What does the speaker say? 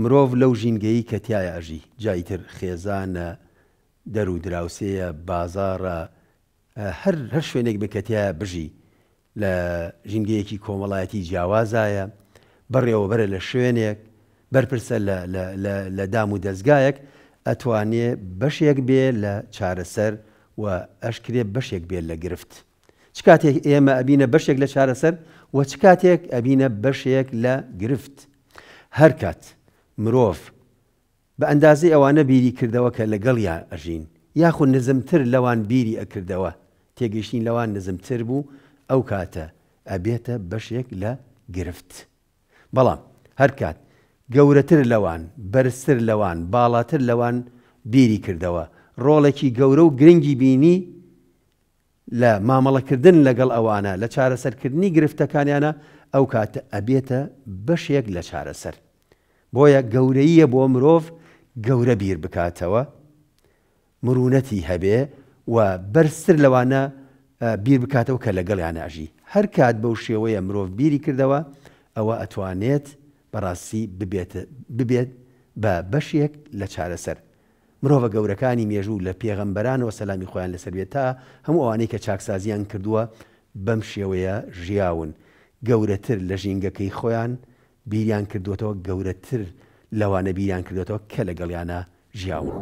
مرۆڤ لەو ژینگەی کە تایە ئەژی جاییتر خێزانە دەر و دراوسەیە بازارە هەر هەر شوێنێک بکەتیا بژی لە ژینگەیەکی کۆمەڵایەتی جیاوازایە بڕێوەبەرە لە شوێنێک بەرپرسە لە دام و دەستگایەک ئەتوانێ بەشێک بێ لە چارەسەر و ئەشکرێ بەشێک بێت لە گرفت. چ کاتێک ئێمە ئەبینە بەشێک لە چارەسەر و چ کاتێک ئەبینە بەشێک لە گرفت. هەر کات مرۆڤ بە ئەندازی ئەوانە بیری کردەوە کە لەگەڵیا ئەژین یاخود نزمتر لەوان بیری ئەکردەوە تێگەشتین لەوان نزمتر بوو ئەو کاتە ئەبێتە بەشێک لە گرفت بەڵام هەرکات گەورەتر لەوان بەرزتر لەوان باڵاتر لەوان بیری کردەوە ڕۆڵێکی گەورە و گرنگی بینی لە مامەڵەکردن لەگەڵ ئەوانە لە چارەسەرکردنی گرفتەکانیانە ئەو کاتە ئەبێتە بەشێک لە چارەسەر بۆیە گەورەیە بۆ مرۆڤ گەورە بیر بکاتەوە مرونەتی هەبێ و بەرستر لەوانە بیر بکاتەوە کە لەگەڵیان ئاژی هەر کات بەو شێوەیە مرۆڤ بیری کردەوە ئەوە ئەتوانێت بەڕاستی ببێت بە بەشێک لە چارەسەر مرۆڤە گەورەکانی مێژوو لە پێغەمبەرانەوە سەلامی خۆیان لەسەر بێت تا هەموو ئەوانەی کە چاکسازیان کردووە بەم شێوەیە ژیاون گەورەتر لە ژینگەکەی خۆیان بیریان کردوەوە گەورەتر لەوانە بیریان کردوێتەوە کە لەگەڵیانە ژیاون.